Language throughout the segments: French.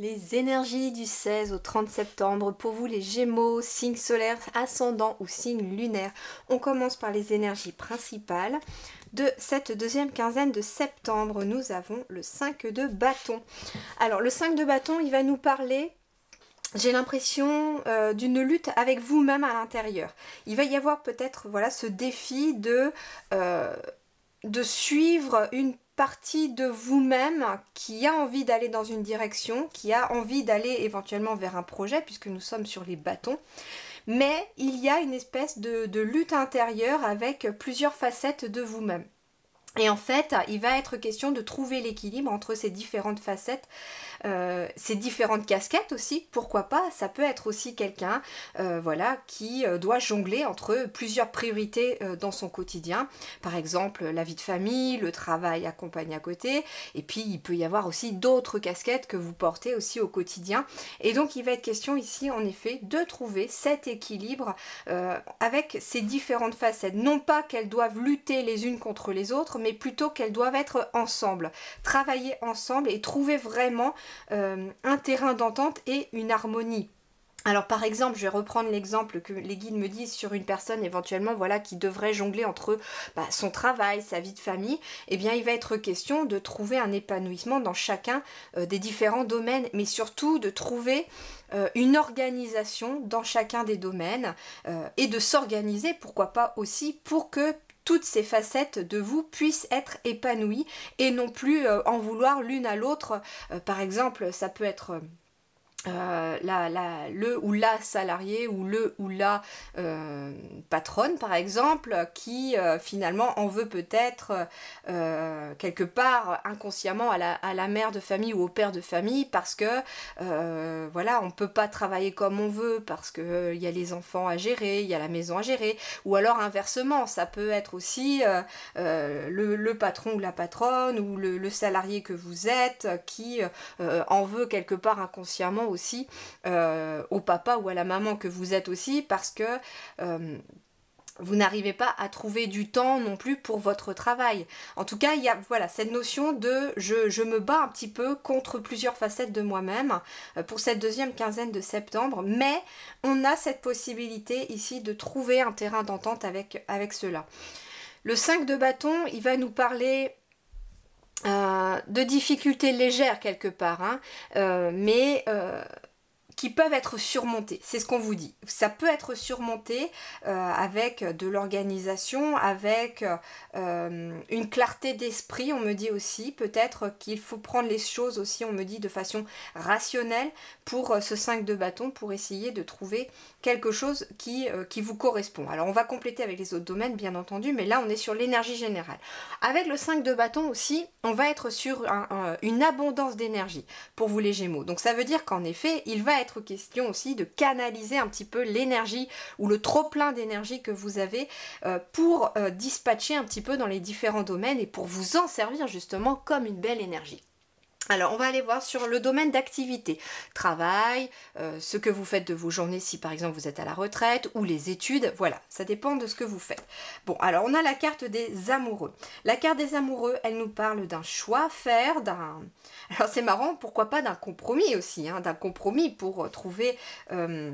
Les énergies du 16 au 30 septembre pour vous les Gémeaux, signes solaires, ascendants ou signes lunaire. On commence par les énergies principales. De cette deuxième quinzaine de septembre, nous avons le 5 de bâton. Alors le 5 de bâton, il va nous parler j'ai l'impression euh, d'une lutte avec vous-même à l'intérieur. Il va y avoir peut-être voilà ce défi de, euh, de suivre une partie de vous-même qui a envie d'aller dans une direction, qui a envie d'aller éventuellement vers un projet, puisque nous sommes sur les bâtons. Mais il y a une espèce de, lutte intérieure avec plusieurs facettes de vous-même. Et en fait, il va être question de trouver l'équilibre entre ces différentes facettes, euh, ces différentes casquettes aussi. Pourquoi pas Ça peut être aussi quelqu'un, euh, voilà, qui euh, doit jongler entre plusieurs priorités dans son quotidien. Par exemple, la vie de famille, le travail accompagné à côté. Et puis, il peut y avoir aussi d'autres casquettes que vous portez aussi au quotidien. Et donc, il va être question ici, en effet, de trouver cet équilibre avec ces différentes facettes. Non pas qu'elles doivent lutter les unes contre les autres, mais mais plutôt qu'elles doivent être ensemble, travailler ensemble et trouver vraiment euh, un terrain d'entente et une harmonie. Alors par exemple, je vais reprendre l'exemple que les guides me disent sur une personne éventuellement voilà qui devrait jongler entre bah, son travail, sa vie de famille, eh bien il va être question de trouver un épanouissement dans chacun euh, des différents domaines, mais surtout de trouver euh, une organisation dans chacun des domaines et de s'organiser pourquoi pas aussi pour que toutes ces facettes de vous puissent être épanouies et non plus euh, en vouloir l'une à l'autre. Euh, par exemple, ça peut être euh, euh, le ou la salarié ou le ou la euh, patronne par exemple qui euh, finalement en veut peut-être quelque part inconsciemment à la, mère de famille ou au père de famille parce que voilà on peut pas travailler comme on veut parce que il y a les enfants à gérer, il y a la maison à gérer ou alors inversement ça peut être aussi le, patron ou la patronne ou le, le salarié que vous êtes qui en veut quelque part inconsciemment aussi euh, au papa ou à la maman que vous êtes aussi parce que euh, vous n'arrivez pas à trouver du temps non plus pour votre travail. En tout cas, il y a voilà, cette notion de je, je me bats un petit peu contre plusieurs facettes de moi-même euh, pour cette deuxième quinzaine de septembre, mais on a cette possibilité ici de trouver un terrain d'entente avec, avec cela. Le 5 de bâton, il va nous parler euh, de difficultés légères quelque part, hein, euh, mais euh, qui peuvent être surmontés. C'est ce qu'on vous dit. Ça peut être surmonté euh, avec de l'organisation, avec euh, une clarté d'esprit, on me dit aussi. Peut-être qu'il faut prendre les choses aussi, on me dit, de façon rationnelle pour euh, ce 5 de bâton, pour essayer de trouver quelque chose qui, vous correspond. Alors on va compléter avec les autres domaines, bien entendu, mais là on est sur l'énergie générale. Avec le 5 de bâton aussi, on va être sur une abondance d'énergie pour vous les Gémeaux. Donc ça veut dire qu'en effet, il va être question aussi de canaliser un petit peu l'énergie ou le trop plein d'énergie que vous avez euh, pour euh, dispatcher un petit peu dans les différents domaines et pour vous en servir justement comme une belle énergie. Alors, on va aller voir sur le domaine d'activité, travail, euh, ce que vous faites de vos journées si par exemple vous êtes à la retraite ou les études, voilà, ça dépend de ce que vous faites. Bon, alors on a la carte des amoureux. La carte des amoureux, elle nous parle d'un choix à faire, d'un... Alors c'est marrant, pourquoi pas d'un compromis aussi, hein, d'un compromis pour euh, trouver... Euh,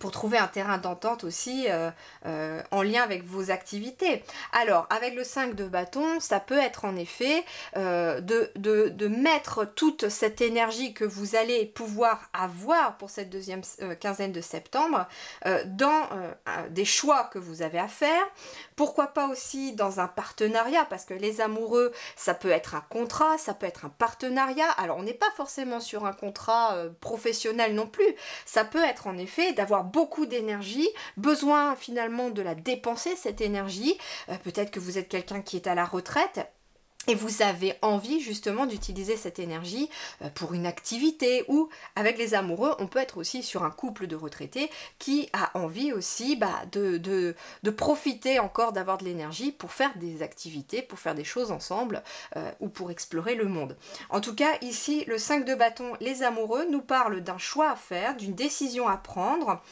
pour trouver un terrain d'entente aussi euh, euh, en lien avec vos activités. Alors, avec le 5 de bâton, ça peut être en effet euh, de, de, mettre toute cette énergie que vous allez pouvoir avoir pour cette deuxième quinzaine de septembre dans des choix que vous avez à faire. Pourquoi pas aussi dans un partenariat, parce que les amoureux, ça peut être un contrat, ça peut être un partenariat. Alors, on n'est pas forcément sur un contrat professionnel non plus. Ça peut être en effet d'avoir beaucoup d'énergie, besoin finalement de la dépenser, cette énergie. Euh, peut-être que vous êtes quelqu'un qui est à la retraite et vous avez envie justement d'utiliser cette énergie euh, pour une activité ou avec les amoureux, on peut être aussi sur un couple de retraités qui a envie aussi bah, de, profiter encore d'avoir de l'énergie pour faire des activités, pour faire des choses ensemble euh, ou pour explorer le monde. En tout cas, ici, le 5 de bâton, les amoureux, nous parle d'un choix à faire, d'une décision à prendre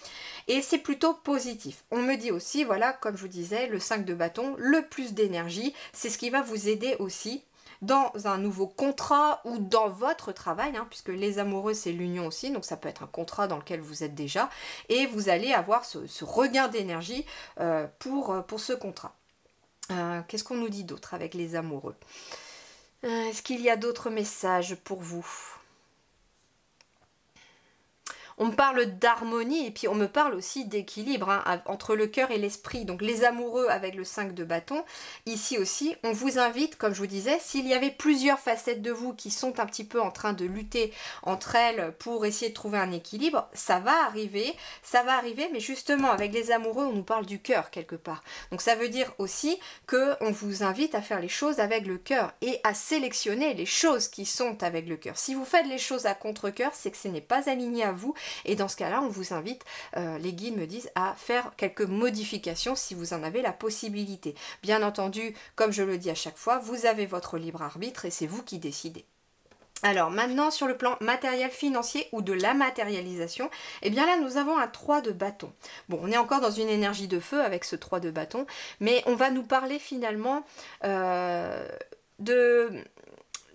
et c'est plutôt positif. On me dit aussi, voilà, comme je vous disais, le 5 de bâton, le plus d'énergie, c'est ce qui va vous aider aussi dans un nouveau contrat ou dans votre travail, hein, puisque les amoureux c'est l'union aussi, donc ça peut être un contrat dans lequel vous êtes déjà, et vous allez avoir ce, regard regain d'énergie euh, pour, euh, pour, ce contrat. Euh, qu'est-ce qu'on nous dit d'autre avec les amoureux Est-ce qu'il y a d'autres messages pour vous on me parle d'harmonie et puis on me parle aussi d'équilibre hein, entre le cœur et l'esprit. Donc les amoureux avec le 5 de bâton. Ici aussi, on vous invite, comme je vous disais, s'il y avait plusieurs facettes de vous qui sont un petit peu en train de lutter entre elles pour essayer de trouver un équilibre, ça va arriver, ça va arriver, mais justement avec les amoureux, on nous parle du cœur quelque part. Donc ça veut dire aussi que on vous invite à faire les choses avec le cœur et à sélectionner les choses qui sont avec le cœur. Si vous faites les choses à contre-cœur, c'est que ce n'est pas aligné à vous et dans ce cas-là, on vous invite, euh, les guides me disent, à faire quelques modifications si vous en avez la possibilité. Bien entendu, comme je le dis à chaque fois, vous avez votre libre arbitre et c'est vous qui décidez. Alors maintenant sur le plan matériel financier ou de la matérialisation, eh bien là nous avons un 3 de bâton. Bon, on est encore dans une énergie de feu avec ce 3 de bâton, mais on va nous parler finalement euh, de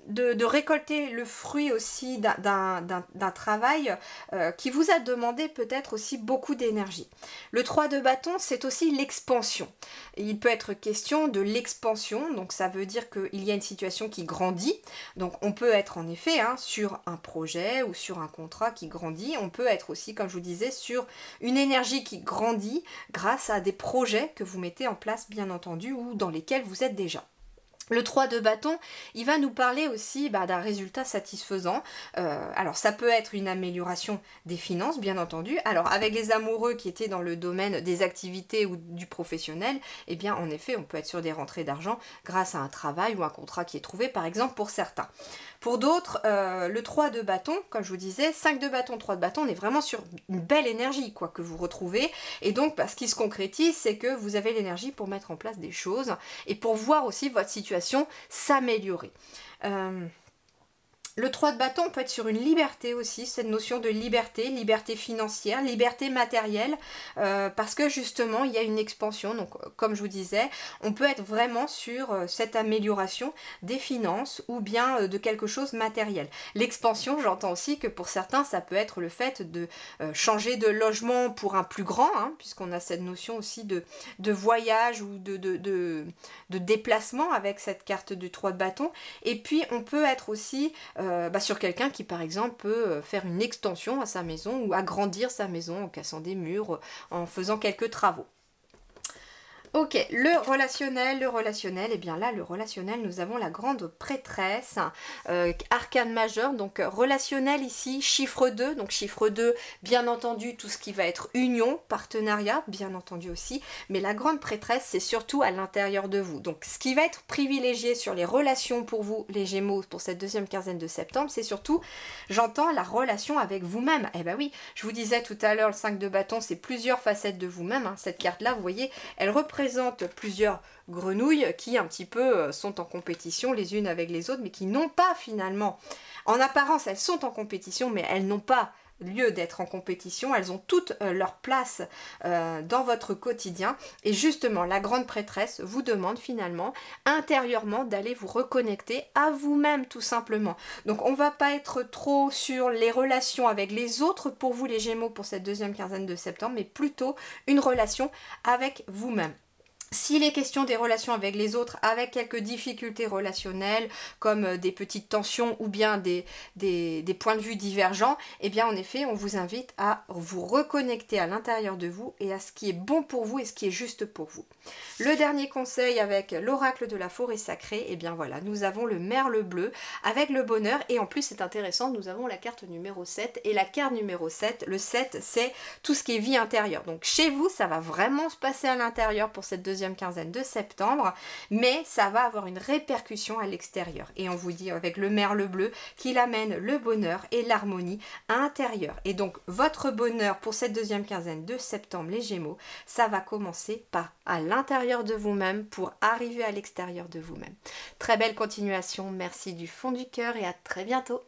de, récolter le fruit aussi d'un travail euh, qui vous a demandé peut-être aussi beaucoup d'énergie. Le 3 de bâton, c'est aussi l'expansion. Il peut être question de l'expansion, donc ça veut dire qu'il y a une situation qui grandit. Donc on peut être en effet hein, sur un projet ou sur un contrat qui grandit. On peut être aussi, comme je vous disais, sur une énergie qui grandit grâce à des projets que vous mettez en place, bien entendu, ou dans lesquels vous êtes déjà. Le 3 de bâton, il va nous parler aussi bah, d'un résultat satisfaisant. Euh, alors ça peut être une amélioration des finances, bien entendu. Alors avec les amoureux qui étaient dans le domaine des activités ou du professionnel, eh bien en effet, on peut être sur des rentrées d'argent grâce à un travail ou un contrat qui est trouvé, par exemple, pour certains. Pour d'autres, euh, le 3 de bâton, comme je vous disais, 5 de bâton, 3 de bâton, on est vraiment sur une belle énergie quoi que vous retrouvez. Et donc, bah, ce qui se concrétise, c'est que vous avez l'énergie pour mettre en place des choses et pour voir aussi votre situation s'améliorer. Euh... Le 3 de bâton, on peut être sur une liberté aussi, cette notion de liberté, liberté financière, liberté matérielle, euh, parce que justement, il y a une expansion. Donc, comme je vous disais, on peut être vraiment sur euh, cette amélioration des finances ou bien euh, de quelque chose matériel. L'expansion, j'entends aussi que pour certains, ça peut être le fait de changer de logement pour un plus grand, hein, puisqu'on a cette notion aussi de, de voyage ou de, de, de, déplacement avec cette carte du 3 de bâton. Et puis, on peut être aussi... Euh, bah, sur quelqu'un qui par exemple peut euh, faire une extension à sa maison ou agrandir sa maison en cassant des murs, euh, en faisant quelques travaux. Ok, le relationnel, le relationnel, et eh bien là, le relationnel, nous avons la grande prêtresse, euh, arcane majeur, donc euh, relationnel ici, chiffre 2, donc chiffre 2, bien entendu, tout ce qui va être union, partenariat, bien entendu aussi, mais la grande prêtresse, c'est surtout à l'intérieur de vous. Donc ce qui va être privilégié sur les relations pour vous, les Gémeaux, pour cette deuxième quinzaine de septembre, c'est surtout, j'entends, la relation avec vous-même. Et eh ben oui, je vous disais tout à l'heure, le 5 de bâton, c'est plusieurs facettes de vous-même. Hein. Cette carte-là, vous voyez, elle représente plusieurs grenouilles qui un petit peu euh, sont en compétition les unes avec les autres, mais qui n'ont pas finalement, en apparence elles sont en compétition, mais elles n'ont pas lieu d'être en compétition, elles ont toutes euh, leur place euh, dans votre quotidien. Et justement, la grande prêtresse vous demande finalement intérieurement d'aller vous reconnecter à vous-même tout simplement. Donc on va pas être trop sur les relations avec les autres pour vous les Gémeaux pour cette deuxième quinzaine de septembre, mais plutôt une relation avec vous-même. S'il est question des relations avec les autres, avec quelques difficultés relationnelles, comme euh, des petites tensions ou bien des, des, points de vue divergents, eh bien en effet, on vous invite à vous reconnecter à l'intérieur de vous et à ce qui est bon pour vous et ce qui est juste pour vous. Le dernier conseil avec l'oracle de la forêt sacrée, eh bien voilà, nous avons le merle bleu avec le bonheur et en plus c'est intéressant, nous avons la carte numéro 7 et la carte numéro 7, le 7 c'est tout ce qui est vie intérieure. Donc chez vous, ça va vraiment se passer à l'intérieur pour cette deuxième quinzaine de septembre, mais ça va avoir une répercussion à l'extérieur. Et on vous dit avec le merle bleu qu'il amène le bonheur et l'harmonie à l'intérieur Et donc votre bonheur pour cette deuxième quinzaine de septembre, les Gémeaux, ça va commencer par à l'intérieur de vous-même pour arriver à l'extérieur de vous-même. Très belle continuation, merci du fond du cœur et à très bientôt.